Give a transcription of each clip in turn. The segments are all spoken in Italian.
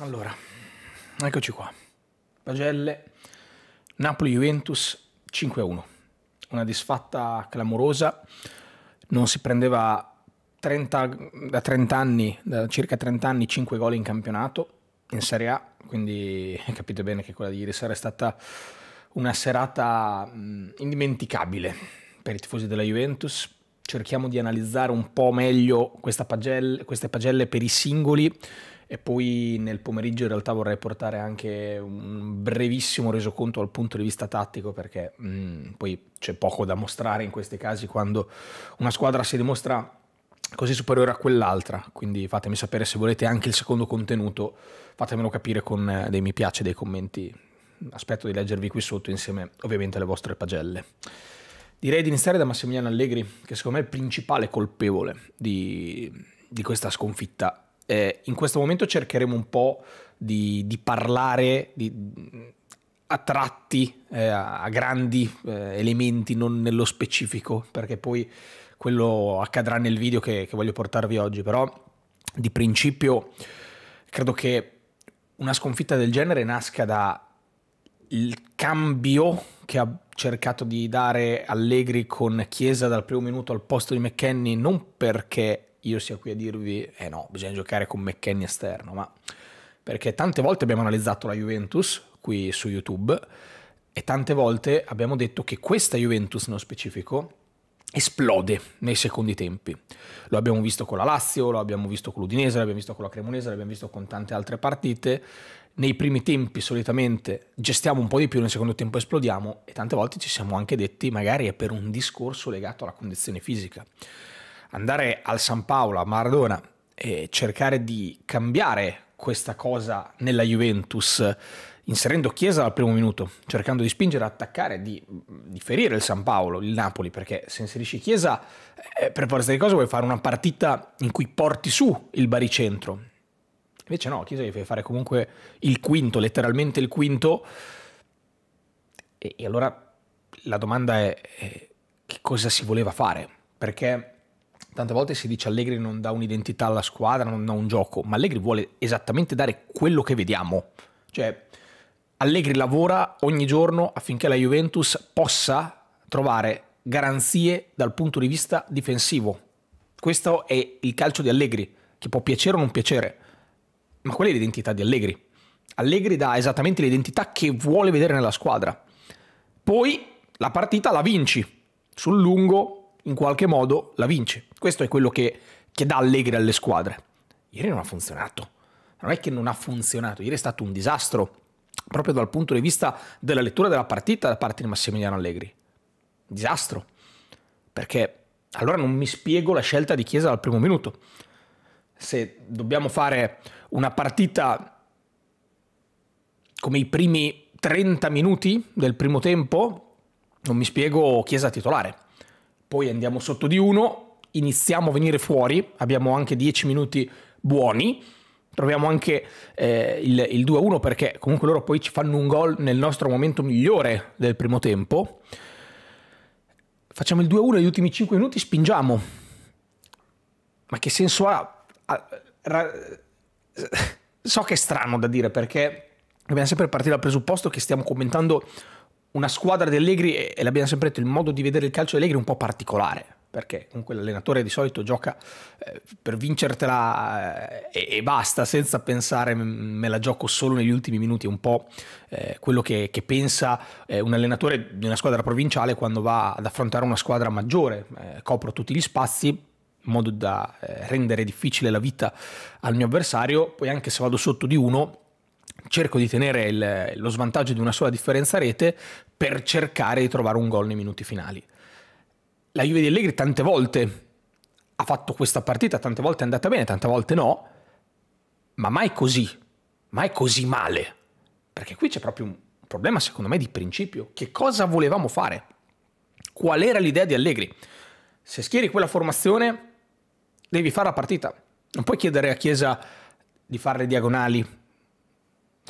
Allora, eccoci qua. Pagelle, Napoli-Juventus 5-1. Una disfatta clamorosa. Non si prendeva 30, da 30 anni, da circa 30 anni, 5 gol in campionato, in Serie A. Quindi capite bene che quella di ieri sera è stata una serata indimenticabile per i tifosi della Juventus. Cerchiamo di analizzare un po' meglio pagelle, queste pagelle per i singoli e poi nel pomeriggio in realtà vorrei portare anche un brevissimo resoconto dal punto di vista tattico perché mh, mm, poi c'è poco da mostrare in questi casi quando una squadra si dimostra così superiore a quell'altra. Quindi fatemi sapere se volete anche il secondo contenuto, fatemelo capire con eh, dei mi piace, dei commenti. Aspetto di leggervi qui sotto insieme ovviamente alle vostre pagelle. Direi di iniziare da Massimiliano Allegri, che secondo me è il principale colpevole di, di questa sconfitta eh, in questo momento cercheremo un po' di, di parlare di, a tratti, eh, a grandi eh, elementi, non nello specifico, perché poi quello accadrà nel video che, che voglio portarvi oggi, però di principio credo che una sconfitta del genere nasca da il cambio che ha cercato di dare Allegri con Chiesa dal primo minuto al posto di McKenny non perché io sia qui a dirvi, eh no, bisogna giocare con McKenny esterno, ma perché tante volte abbiamo analizzato la Juventus qui su YouTube e tante volte abbiamo detto che questa Juventus nello specifico esplode nei secondi tempi. Lo abbiamo visto con la Lazio, lo abbiamo visto con l'Udinese, l'abbiamo visto con la Cremonese, l'abbiamo visto con tante altre partite. Nei primi tempi solitamente gestiamo un po' di più, nel secondo tempo esplodiamo e tante volte ci siamo anche detti magari è per un discorso legato alla condizione fisica andare al San Paolo, a Maradona e cercare di cambiare questa cosa nella Juventus, inserendo Chiesa dal primo minuto, cercando di spingere, ad attaccare, di, di ferire il San Paolo, il Napoli, perché se inserisci Chiesa, eh, per forza di cose vuoi fare una partita in cui porti su il baricentro. Invece no, Chiesa gli fai fare comunque il quinto, letteralmente il quinto. E, e allora la domanda è, è eh, che cosa si voleva fare? Perché Tante volte si dice Allegri non dà un'identità alla squadra, non dà un gioco, ma Allegri vuole esattamente dare quello che vediamo. Cioè, Allegri lavora ogni giorno affinché la Juventus possa trovare garanzie dal punto di vista difensivo. Questo è il calcio di Allegri, che può piacere o non piacere, ma quella è l'identità di Allegri. Allegri dà esattamente l'identità che vuole vedere nella squadra. Poi la partita la vinci sul lungo in qualche modo la vince. Questo è quello che, che dà Allegri alle squadre. Ieri non ha funzionato. Non è che non ha funzionato, ieri è stato un disastro proprio dal punto di vista della lettura della partita da parte di Massimiliano Allegri. Disastro. Perché allora non mi spiego la scelta di Chiesa dal primo minuto. Se dobbiamo fare una partita come i primi 30 minuti del primo tempo, non mi spiego Chiesa titolare poi andiamo sotto di uno, iniziamo a venire fuori, abbiamo anche 10 minuti buoni, troviamo anche eh, il, il 2-1 perché comunque loro poi ci fanno un gol nel nostro momento migliore del primo tempo. Facciamo il 2-1 gli ultimi 5 minuti, spingiamo. Ma che senso ha? Ah, so che è strano da dire perché dobbiamo sempre partire dal presupposto che stiamo commentando una squadra di Allegri, e l'abbiamo sempre detto, il modo di vedere il calcio di Allegri è un po' particolare, perché comunque l'allenatore di solito gioca eh, per vincertela eh, e, basta, senza pensare me la gioco solo negli ultimi minuti, è un po' eh, quello che, che, pensa un allenatore di una squadra provinciale quando va ad affrontare una squadra maggiore, copro tutti gli spazi, in modo da rendere difficile la vita al mio avversario, poi anche se vado sotto di uno cerco di tenere il, lo svantaggio di una sola differenza rete per cercare di trovare un gol nei minuti finali. La Juve di Allegri tante volte ha fatto questa partita, tante volte è andata bene, tante volte no, ma mai così, mai così male. Perché qui c'è proprio un problema, secondo me, di principio. Che cosa volevamo fare? Qual era l'idea di Allegri? Se schieri quella formazione, devi fare la partita. Non puoi chiedere a Chiesa di fare le diagonali,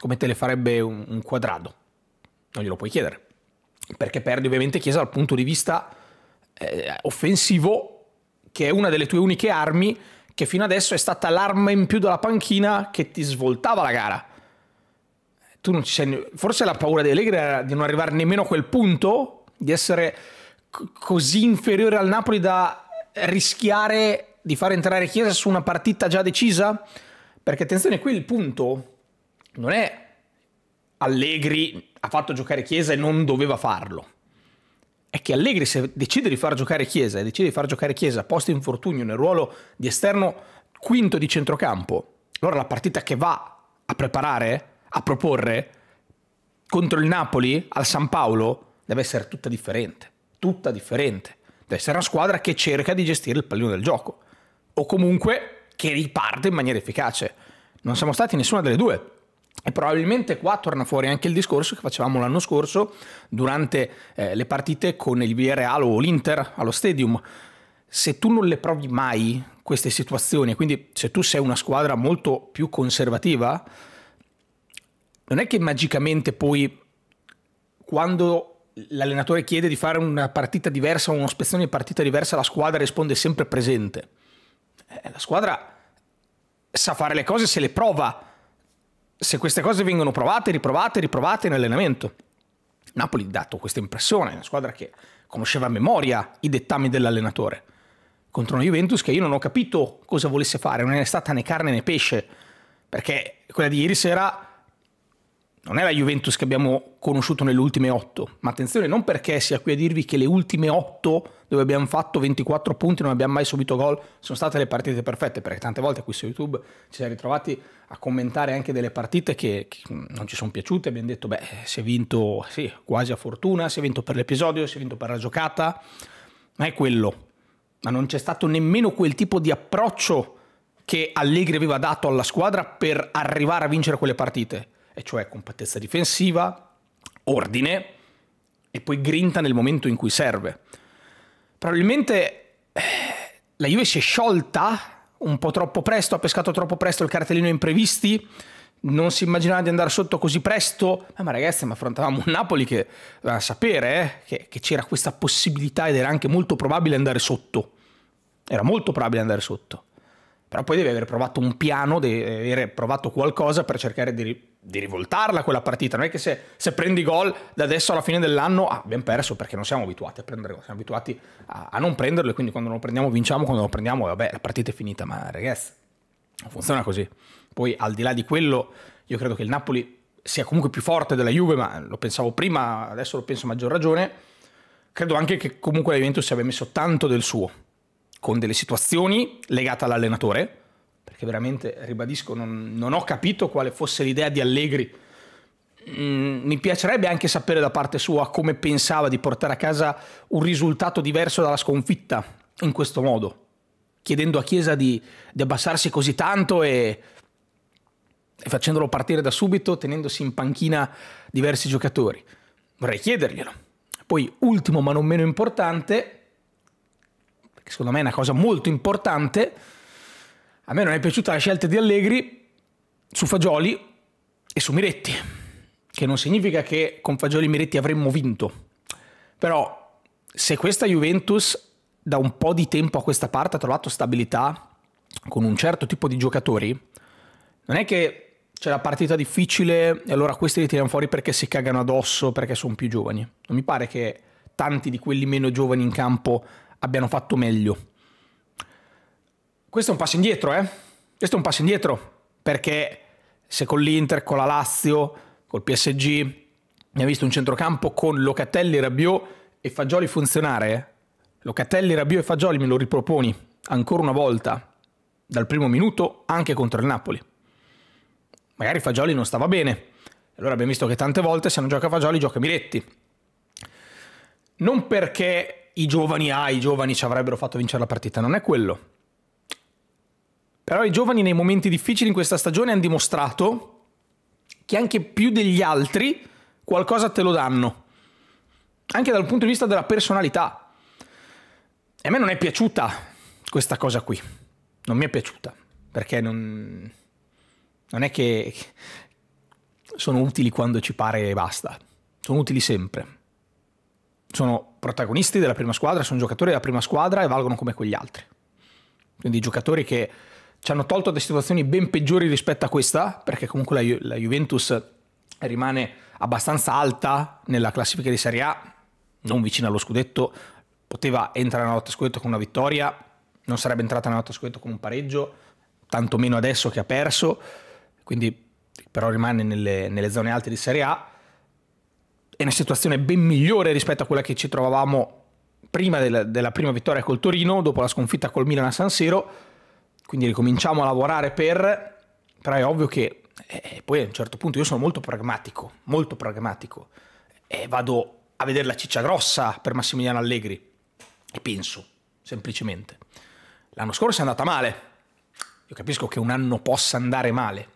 come te le farebbe un, un quadrado. Non glielo puoi chiedere. Perché perdi ovviamente Chiesa dal punto di vista eh, offensivo, che è una delle tue uniche armi, che fino adesso è stata l'arma in più della panchina che ti svoltava la gara. Tu non ci sei... Forse la paura di Allegri era di non arrivare nemmeno a quel punto, di essere così inferiore al Napoli da rischiare di far entrare Chiesa su una partita già decisa? Perché attenzione, qui il punto non è Allegri ha fatto giocare Chiesa e non doveva farlo. È che Allegri se decide di far giocare Chiesa e decide di far giocare Chiesa post infortunio nel ruolo di esterno quinto di centrocampo, allora la partita che va a preparare, a proporre contro il Napoli al San Paolo deve essere tutta differente, tutta differente. Deve essere una squadra che cerca di gestire il pallino del gioco o comunque che riparte in maniera efficace. Non siamo stati nessuna delle due e probabilmente qua torna fuori anche il discorso che facevamo l'anno scorso durante eh, le partite con il Villarreal o l'Inter allo stadium. Se tu non le provi mai queste situazioni, quindi se tu sei una squadra molto più conservativa, non è che magicamente poi quando l'allenatore chiede di fare una partita diversa o uno spezzone di partita diversa, la squadra risponde sempre presente. Eh, la squadra sa fare le cose se le prova se queste cose vengono provate, riprovate, riprovate in allenamento. Napoli ha dato questa impressione, una squadra che conosceva a memoria i dettami dell'allenatore, contro una Juventus che io non ho capito cosa volesse fare, non è stata né carne né pesce, perché quella di ieri sera non è la Juventus che abbiamo conosciuto nelle ultime otto, ma attenzione non perché sia qui a dirvi che le ultime otto dove abbiamo fatto 24 punti e non abbiamo mai subito gol sono state le partite perfette, perché tante volte qui su YouTube ci siamo ritrovati a commentare anche delle partite che, che non ci sono piaciute, abbiamo detto beh eh, si è vinto sì, quasi a fortuna, si è vinto per l'episodio, si è vinto per la giocata, ma è quello, ma non c'è stato nemmeno quel tipo di approccio che Allegri aveva dato alla squadra per arrivare a vincere quelle partite e cioè compattezza difensiva, ordine e poi grinta nel momento in cui serve. Probabilmente eh, la Juve si è sciolta un po' troppo presto, ha pescato troppo presto il cartellino imprevisti, non si immaginava di andare sotto così presto, eh, ma ragazzi, ma affrontavamo un Napoli che doveva eh, sapere eh, che, che c'era questa possibilità ed era anche molto probabile andare sotto, era molto probabile andare sotto, però poi deve aver provato un piano, deve aver provato qualcosa per cercare di di rivoltarla quella partita. Non è che se, se prendi gol da adesso alla fine dell'anno ah, abbiamo perso perché non siamo abituati a prendere gol, siamo abituati a, a non prenderlo e quindi quando lo prendiamo vinciamo, quando lo prendiamo vabbè la partita è finita, ma ragazzi non funziona così. Poi al di là di quello io credo che il Napoli sia comunque più forte della Juve, ma lo pensavo prima, adesso lo penso a maggior ragione. Credo anche che comunque la Juventus abbia messo tanto del suo, con delle situazioni legate all'allenatore, perché veramente, ribadisco, non, non ho capito quale fosse l'idea di Allegri. Mm, mi piacerebbe anche sapere da parte sua come pensava di portare a casa un risultato diverso dalla sconfitta in questo modo, chiedendo a Chiesa di, di abbassarsi così tanto e, e facendolo partire da subito, tenendosi in panchina diversi giocatori. Vorrei chiederglielo. Poi, ultimo ma non meno importante, perché secondo me è una cosa molto importante, a me non è piaciuta la scelta di Allegri su Fagioli e su Miretti, che non significa che con Fagioli e Miretti avremmo vinto. Però se questa Juventus da un po' di tempo a questa parte ha trovato stabilità con un certo tipo di giocatori, non è che c'è la partita difficile e allora questi li tirano fuori perché si cagano addosso, perché sono più giovani. Non mi pare che tanti di quelli meno giovani in campo abbiano fatto meglio. Questo è un passo indietro, eh? Questo è un passo indietro, perché se con l'Inter, con la Lazio, col PSG, mi ha visto un centrocampo con Locatelli, Rabiot e Fagioli funzionare, eh, Locatelli, Rabiot e Fagioli me lo riproponi ancora una volta, dal primo minuto, anche contro il Napoli. Magari Fagioli non stava bene, allora abbiamo visto che tante volte se non gioca Fagioli gioca Miretti. Non perché i giovani, ah, i giovani ci avrebbero fatto vincere la partita, non è quello però i giovani nei momenti difficili in questa stagione hanno dimostrato che anche più degli altri qualcosa te lo danno. Anche dal punto di vista della personalità. E a me non è piaciuta questa cosa qui. Non mi è piaciuta. Perché non, non è che sono utili quando ci pare e basta. Sono utili sempre. Sono protagonisti della prima squadra, sono giocatori della prima squadra e valgono come quegli altri. Quindi giocatori che ci hanno tolto da situazioni ben peggiori rispetto a questa, perché comunque la, Ju- la Juventus rimane abbastanza alta nella classifica di Serie A, non vicina allo scudetto, poteva entrare nella lotta scudetto con una vittoria, non sarebbe entrata nella lotta scudetto con un pareggio, tantomeno adesso che ha perso, quindi però rimane nelle, nelle zone alte di Serie A, è una situazione ben migliore rispetto a quella che ci trovavamo prima della, della prima vittoria col Torino, dopo la sconfitta col Milan a San Siro, quindi ricominciamo a lavorare per... Però è ovvio che eh, poi a un certo punto io sono molto pragmatico, molto pragmatico. E vado a vedere la ciccia grossa per Massimiliano Allegri. E penso, semplicemente. L'anno scorso è andata male. Io capisco che un anno possa andare male.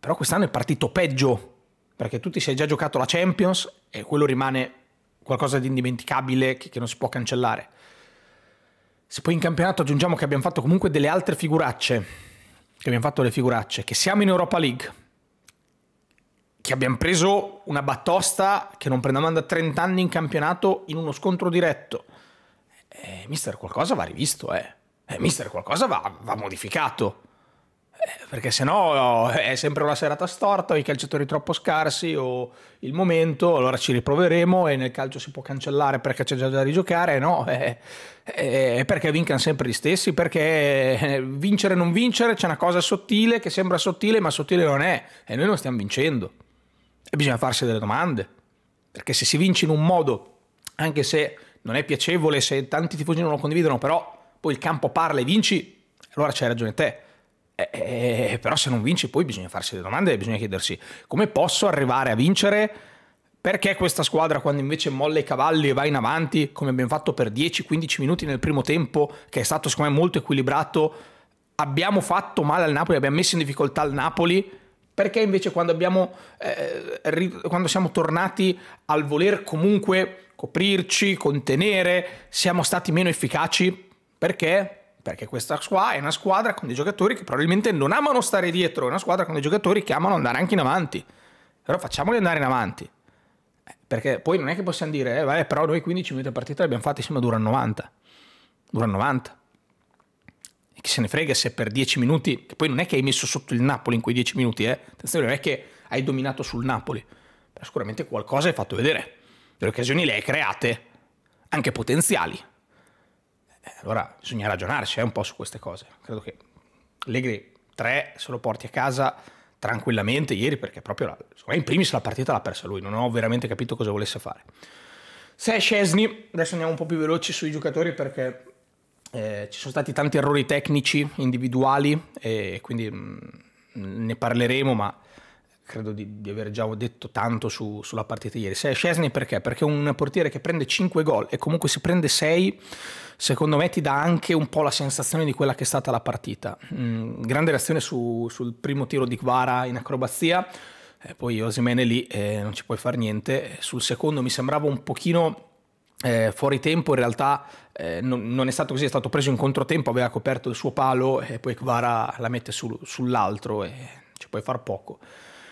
Però quest'anno è partito peggio, perché tu ti sei già giocato la Champions e quello rimane qualcosa di indimenticabile che, che non si può cancellare. Se poi in campionato aggiungiamo che abbiamo fatto comunque delle altre figuracce, che abbiamo fatto le figuracce, che siamo in Europa League, che abbiamo preso una battosta che non prendiamo da 30 anni in campionato in uno scontro diretto, eh, mister qualcosa va rivisto, eh. eh mister qualcosa va, va modificato. Eh, perché sennò no, è sempre una serata storta, i calciatori troppo scarsi o il momento, allora ci riproveremo e nel calcio si può cancellare perché c'è già da rigiocare, no, è, è perché vincano sempre gli stessi, perché eh, vincere o non vincere c'è una cosa sottile che sembra sottile ma sottile non è e noi non stiamo vincendo e bisogna farsi delle domande, perché se si vince in un modo, anche se non è piacevole, se tanti tifosi non lo condividono, però poi il campo parla e vinci, allora c'hai ragione te eh, eh, però se non vinci poi bisogna farsi le domande e bisogna chiedersi come posso arrivare a vincere perché questa squadra quando invece molla i cavalli e va in avanti come abbiamo fatto per 10-15 minuti nel primo tempo che è stato secondo me molto equilibrato abbiamo fatto male al Napoli abbiamo messo in difficoltà il Napoli perché invece quando, abbiamo, eh, quando siamo tornati al voler comunque coprirci, contenere, siamo stati meno efficaci? Perché perché questa qua è una squadra con dei giocatori che probabilmente non amano stare dietro, è una squadra con dei giocatori che amano andare anche in avanti. Però facciamoli andare in avanti. Eh, perché poi non è che possiamo dire, eh, vabbè, però noi 15 minuti di partita l'abbiamo abbiamo fatti, sì, ma durano 90. Durano 90. E chi se ne frega se per 10 minuti, che poi non è che hai messo sotto il Napoli in quei 10 minuti, eh. Attenzione, non è che hai dominato sul Napoli. Però sicuramente qualcosa hai fatto vedere. Le occasioni le hai create, anche potenziali. Eh, allora bisogna ragionarci eh, un po' su queste cose. Credo che Allegri 3 se lo porti a casa tranquillamente ieri perché proprio la, me in primis la partita l'ha persa lui, non ho veramente capito cosa volesse fare. Se è Scesni, adesso andiamo un po' più veloci sui giocatori perché eh, ci sono stati tanti errori tecnici individuali e quindi mh, mm, ne parleremo, ma credo di, di aver già detto tanto su, sulla partita ieri. Se è Scesni perché? Perché un portiere che prende 5 gol e comunque si prende 6, secondo me ti dà anche un po' la sensazione di quella che è stata la partita. Mm, grande reazione su, sul primo tiro di Kvara in acrobazia, eh, poi Osimene lì eh, non ci puoi fare niente. Sul secondo mi sembrava un pochino... Eh, fuori tempo in realtà eh, non, non, è stato così, è stato preso in controtempo, aveva coperto il suo palo e poi Kvara la mette su, sull'altro e ci puoi far poco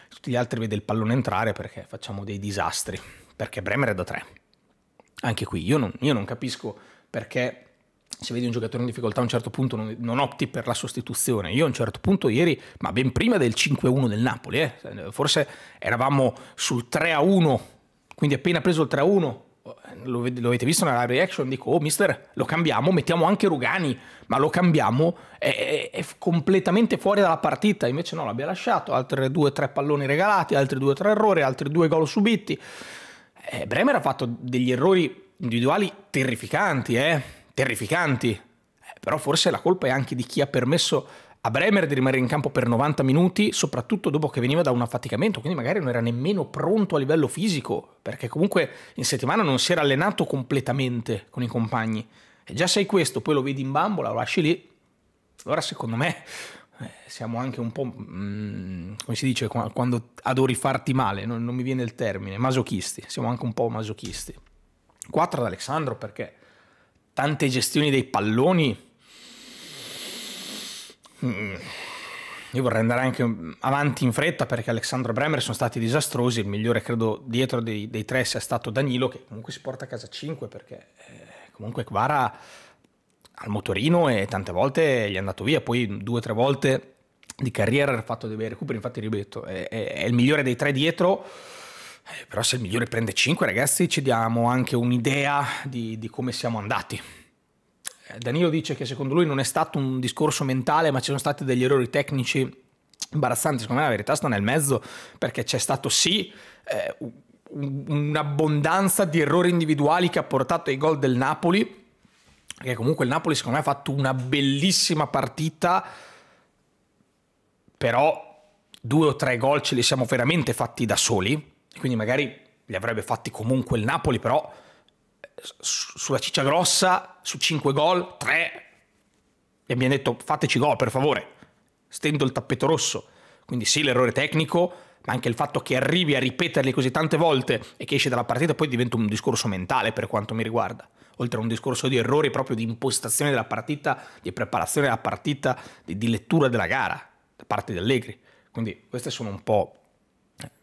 tutti gli altri vede il pallone entrare perché facciamo dei disastri, perché Bremer è da 3. Anche qui io non, io non capisco perché se vedi un giocatore in difficoltà a un certo punto non, non, opti per la sostituzione. Io a un certo punto ieri, ma ben prima del 5-1 del Napoli, eh, forse eravamo sul 3-1, quindi appena preso il 3-1 lo, lo, avete visto nella reaction, dico, oh mister, lo cambiamo, mettiamo anche Rugani, ma lo cambiamo, è, è, è completamente fuori dalla partita, invece no, l'abbia lasciato, altri due o tre palloni regalati, altri due o tre errori, altri due gol subiti. Eh, Bremer ha fatto degli errori individuali terrificanti, eh? terrificanti, eh, però forse la colpa è anche di chi ha permesso a Bremer di rimanere in campo per 90 minuti, soprattutto dopo che veniva da un affaticamento, quindi magari non era nemmeno pronto a livello fisico, perché comunque in settimana non si era allenato completamente con i compagni. E già sei questo, poi lo vedi in bambola, lo lasci lì, allora secondo me eh, siamo anche un po', mh, mm, come si dice, quando adori farti male, non, non mi viene il termine, masochisti, siamo anche un po' masochisti. 4 ad Alessandro perché tante gestioni dei palloni Mm. Io vorrei andare anche avanti in fretta perché Alessandro Bremer sono stati disastrosi. Il migliore, credo, dietro dei, dei tre sia stato Danilo, che comunque si porta a casa 5 perché eh, comunque Kvara al motorino e tante volte gli è andato via. Poi due o tre volte di carriera ha fatto dei bei recuperi. Infatti, ripeto, è, è, è il migliore dei tre dietro. Eh, però se il migliore prende 5 ragazzi ci diamo anche un'idea di, di come siamo andati. Danilo dice che secondo lui non è stato un discorso mentale, ma ci sono stati degli errori tecnici imbarazzanti. Secondo me la verità sta nel mezzo, perché c'è stato sì eh, un'abbondanza di errori individuali che ha portato ai gol del Napoli, che comunque il Napoli secondo me ha fatto una bellissima partita, però due o tre gol ce li siamo veramente fatti da soli, quindi magari li avrebbe fatti comunque il Napoli, però sulla ciccia grossa, su 5 gol, 3. E abbiamo detto fateci gol per favore, stendo il tappeto rosso. Quindi sì, l'errore tecnico, ma anche il fatto che arrivi a ripeterli così tante volte e che esce dalla partita poi diventa un discorso mentale per quanto mi riguarda. Oltre a un discorso di errori proprio di impostazione della partita, di preparazione della partita, di, di lettura della gara da parte di Allegri. Quindi queste sono un po'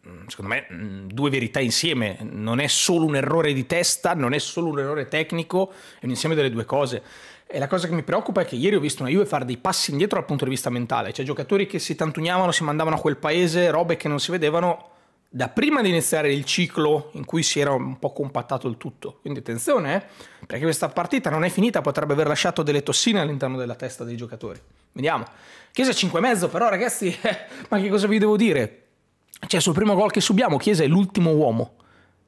Mm, secondo me, mm, due verità insieme. Non è solo un errore di testa, non è solo un errore tecnico, è un insieme delle due cose. E la cosa che mi preoccupa è che ieri ho visto una Juve fare dei passi indietro dal punto di vista mentale, cioè giocatori che si tantunavano, si mandavano a quel paese, robe che non si vedevano da prima di iniziare il ciclo in cui si era un po' compattato il tutto. Quindi attenzione, eh? perché questa partita non è finita, potrebbe aver lasciato delle tossine all'interno della testa dei giocatori. Vediamo. Chiesa 5,5 però ragazzi, ma che cosa vi devo dire? Cioè sul primo gol che subiamo Chiesa è l'ultimo uomo.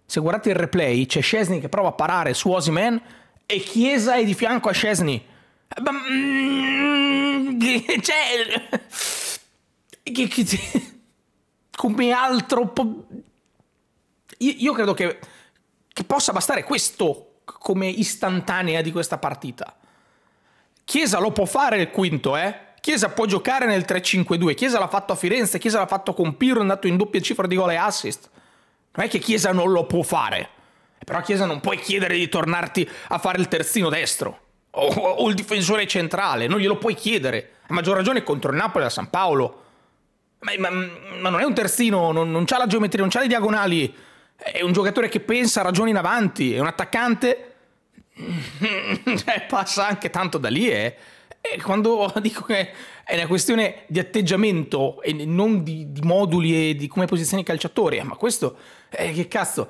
Se guardate il replay c'è Scesni che prova a parare su Osimen e Chiesa è di fianco a Scesni. Eh, mm, cioè... Come altro... Po... Io credo che, che possa bastare questo come istantanea di questa partita. Chiesa lo può fare il quinto, eh? Chiesa può giocare nel 3-5-2, Chiesa l'ha fatto a Firenze, Chiesa l'ha fatto con Pirro, è andato in doppia cifra di gol e assist. Non è che Chiesa non lo può fare, però Chiesa non puoi chiedere di tornarti a fare il terzino destro o, o il difensore centrale, non glielo puoi chiedere. A maggior ragione contro il Napoli e la San Paolo. Ma, ma, ma, non è un terzino, non, non ha la geometria, non ha le diagonali. È un giocatore che pensa, ragiona in avanti, è un attaccante. Eh, passa anche tanto da lì, eh. Eh, quando dico che è una questione di atteggiamento e non di, di moduli e di come posizioni i calciatori, ma questo, eh, che cazzo,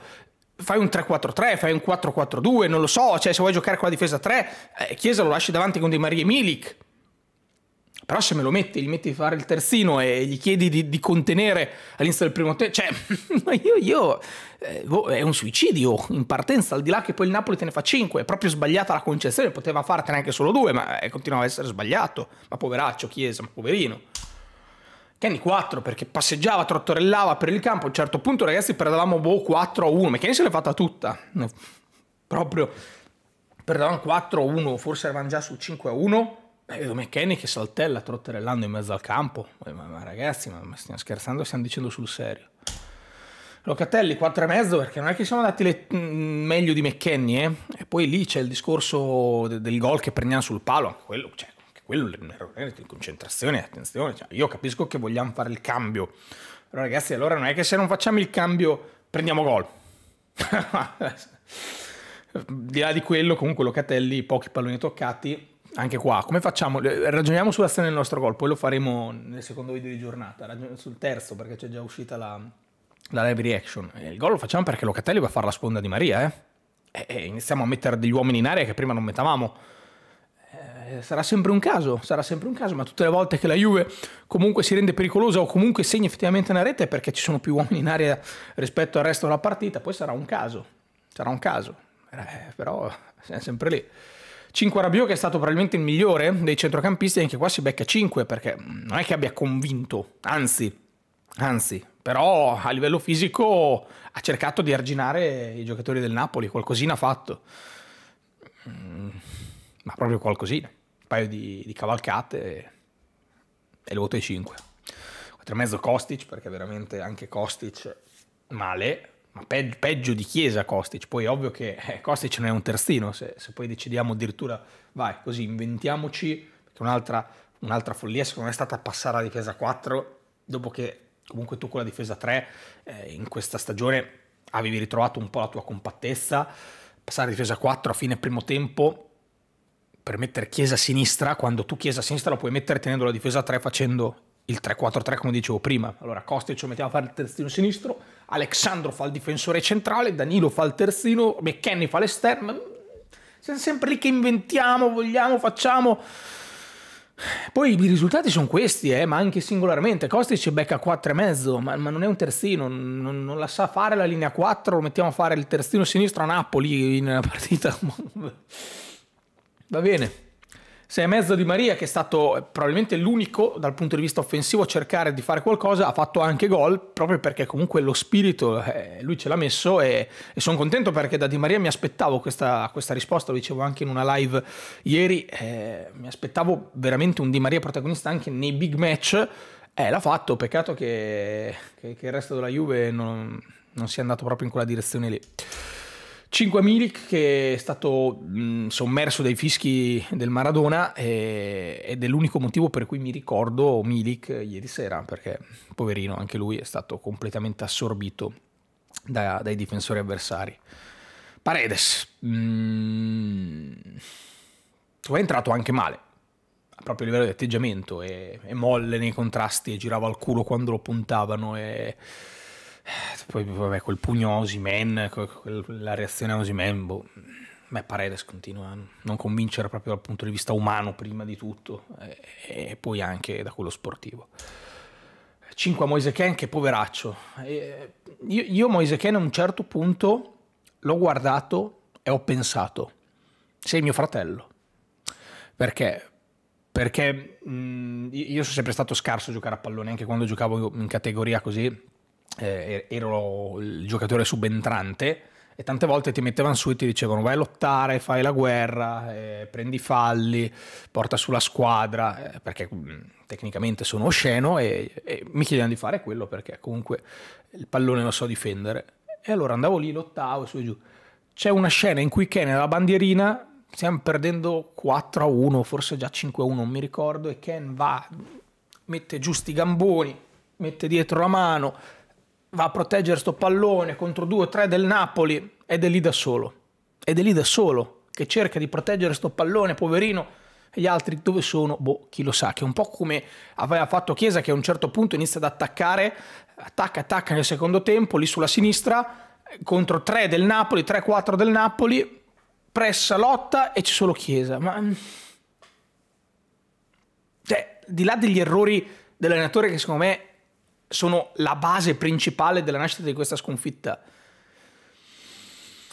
fai un 3-4-3, fai un 4-4-2, non lo so, cioè se vuoi giocare con la difesa 3, eh, Chiesa lo lasci davanti con dei Marie Milik, però se me lo metti, gli metti a fare il terzino e gli chiedi di, di contenere all'inizio del primo tempo, cioè, io, io eh, boh, è un suicidio in partenza, al di là che poi il Napoli te ne fa 5, è proprio sbagliata la concessione, poteva fartene anche solo 2, ma eh, continua a essere sbagliato. Ma poveraccio, Chiesa, ma poverino. Kenny 4 perché passeggiava, trottorellava per il campo, a un certo punto ragazzi perdevamo boh 4 a 1, ma Kenny se l'è fatta tutta, proprio perdevamo 4 a 1, forse eravamo già su 5 a 1 vedo McKenny che saltella trotterellando in mezzo al campo. Eh, ma, ma ragazzi, ma, ma, stiamo scherzando, stiamo dicendo sul serio. Locatelli 4 e mezzo perché non è che siamo andati le, mm, meglio di McKenny, eh? E poi lì c'è il discorso de, del gol che prendiamo sul palo, anche quello, cioè, quello è un errore di concentrazione, attenzione, cioè, io capisco che vogliamo fare il cambio. Però ragazzi, allora non è che se non facciamo il cambio prendiamo gol. di là di quello, comunque Locatelli pochi palloni toccati anche qua, come facciamo? Ragioniamo sulla storia del nostro gol, poi lo faremo nel secondo video di giornata, sul terzo perché c'è già uscita la, la live reaction. il gol lo facciamo perché Locatelli va a fare la sponda di Maria, eh? E, e iniziamo a mettere degli uomini in area che prima non mettavamo. Eh, sarà sempre un caso, sarà sempre un caso, ma tutte le volte che la Juve comunque si rende pericolosa o comunque segna effettivamente una rete è perché ci sono più uomini in area rispetto al resto della partita, poi sarà un caso, sarà un caso, eh, però siamo sempre lì. 5 Rabiot che è stato probabilmente il migliore dei centrocampisti, anche qua si becca 5 perché non è che abbia convinto, anzi, anzi, però a livello fisico ha cercato di arginare i giocatori del Napoli, qualcosina ha fatto, mm, ma proprio qualcosina, un paio di, di cavalcate e lo voto è 5. mezzo Kostic perché veramente anche Kostic male, ma peggio, peggio di Chiesa Kostic, poi è ovvio che eh, Kostic non è un terzino, se, se, poi decidiamo addirittura, vai, così inventiamoci, perché un'altra, un'altra follia secondo me è stata passare alla difesa 4, dopo che comunque tu con la difesa 3 eh, in questa stagione avevi ritrovato un po' la tua compattezza, passare alla difesa 4 a fine primo tempo per mettere Chiesa a sinistra, quando tu Chiesa a sinistra lo puoi mettere tenendo la difesa 3 facendo il 3-4-3 come dicevo prima, allora Kostic lo mettiamo a fare il terzino sinistro, Alexandro fa il difensore centrale, Danilo fa il terzino, McKenny fa l'esterno. Mm, siamo sempre lì che inventiamo, vogliamo, facciamo. Poi i risultati sono questi, eh, ma anche singolarmente. Kostic becca 4,5, ma, ma non è un terzino, non, non, la sa fare la linea 4, lo mettiamo a fare il terzino sinistro a Napoli in una partita. Va bene mezzo di Maria, che è stato probabilmente l'unico dal punto di vista offensivo a cercare di fare qualcosa, ha fatto anche gol proprio perché comunque lo spirito eh, lui ce l'ha messo e, e sono contento perché da Di Maria mi aspettavo questa, questa, risposta, lo dicevo anche in una live ieri, eh, mi aspettavo veramente un Di Maria protagonista anche nei big match, eh, l'ha fatto, peccato che, che, che, il resto della Juve non, non sia andato proprio in quella direzione lì. 5 Milik che è stato mh, sommerso dai fischi del Maradona e, eh, ed è l'unico motivo per cui mi ricordo Milik ieri sera perché poverino anche lui è stato completamente assorbito da, dai difensori avversari. Paredes mh, è entrato anche male a proprio livello di atteggiamento e, e molle nei contrasti e girava al culo quando lo puntavano e eh, poi vabbè, quel pugno Osimen, la reazione a Osimen, boh, a Paredes continua a non convincere proprio dal punto di vista umano prima di tutto e, eh, e poi anche da quello sportivo. 5 a Moise Ken, che poveraccio. E, eh, io, io Moise Ken a un certo punto l'ho guardato e ho pensato, sei mio fratello. Perché? Perché mh, mm, io sono sempre stato scarso a giocare a pallone, anche quando giocavo in categoria così eh, ero il giocatore subentrante e tante volte ti mettevano su e ti dicevano vai a lottare, fai la guerra, eh, prendi falli, porta sulla squadra, eh, perché mh, mm, tecnicamente sono osceno e, e mi chiedevano di fare quello perché comunque il pallone lo so difendere. E allora andavo lì, lottavo e su e giù. C'è una scena in cui Ken è la bandierina stiamo perdendo 4 a 1, forse già 5 a 1, non mi ricordo, e Ken va, mette giusti i gamboni, mette dietro la mano, va a proteggere sto pallone contro due o tre del Napoli ed è lì da solo. Ed è lì da solo che cerca di proteggere sto pallone, poverino. E gli altri dove sono? Boh, chi lo sa. Che è un po' come aveva fatto Chiesa che a un certo punto inizia ad attaccare, attacca, attacca nel secondo tempo, lì sulla sinistra, contro tre del Napoli, 3-4 del Napoli, pressa, lotta e c'è solo Chiesa. Ma... Mm, cioè, di là degli errori dell'allenatore che secondo me sono la base principale della nascita di questa sconfitta.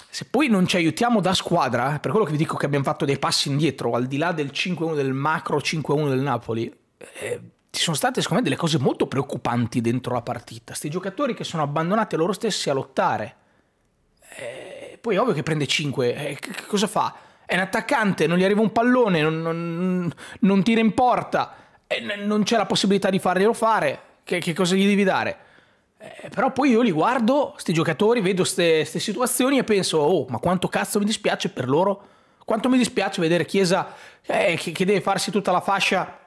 Se poi non ci aiutiamo da squadra, per quello che vi dico che abbiamo fatto dei passi indietro, al di là del 5-1 del macro 5-1 del Napoli, eh, ci sono state secondo me delle cose molto preoccupanti dentro la partita. Sti giocatori che sono abbandonati a loro stessi a lottare. Eh, poi è ovvio che prende 5, eh, che, cosa fa? È un attaccante, non gli arriva un pallone, non, non, non tira in porta, eh, non c'è la possibilità di farglielo fare che, che cosa gli devi dare? Eh, però poi io li guardo, questi giocatori, vedo queste situazioni e penso, oh, ma quanto cazzo mi dispiace per loro? Quanto mi dispiace vedere Chiesa eh, che, che, deve farsi tutta la fascia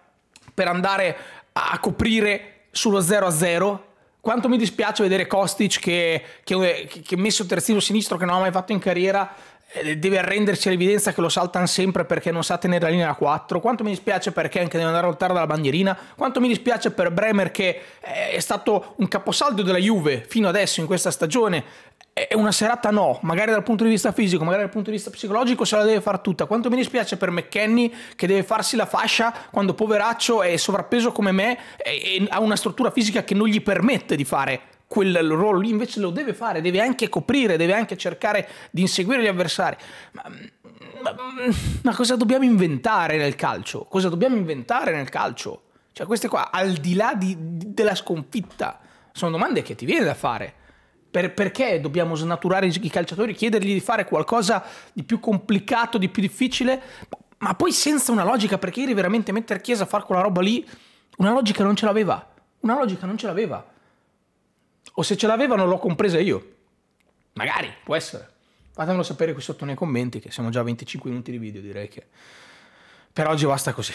per andare a, coprire sullo 0-0. Quanto mi dispiace vedere Kostic che, che, che messo terzino sinistro che non ha mai fatto in carriera eh, deve arrendersi all'evidenza che lo saltano sempre perché non sa tenere la linea 4, quanto mi dispiace per Ken che deve andare a lottare dalla bandierina, quanto mi dispiace per Bremer che eh, è stato un caposaldo della Juve fino adesso in questa stagione, è una serata no, magari dal punto di vista fisico, magari dal punto di vista psicologico se la deve fare tutta. Quanto mi dispiace per McKenny che deve farsi la fascia quando poveraccio è sovrappeso come me e ha una struttura fisica che non gli permette di fare quel ruolo lì invece lo deve fare, deve anche coprire, deve anche cercare di inseguire gli avversari. Ma, ma, ma cosa dobbiamo inventare nel calcio? Cosa dobbiamo inventare nel calcio? Cioè queste qua, al di là di, di, della sconfitta, sono domande che ti viene da fare. Per, perché dobbiamo snaturare i calciatori, chiedergli di fare qualcosa di più complicato, di più difficile, ma poi senza una logica, perché ieri veramente mettere Chiesa a fare quella roba lì, una logica non ce l'aveva. Una logica non ce l'aveva. O se ce l'avevano l'ho compresa io. Magari, può essere. Fatemelo sapere qui sotto nei commenti che siamo già a 25 minuti di video, direi che per oggi basta così.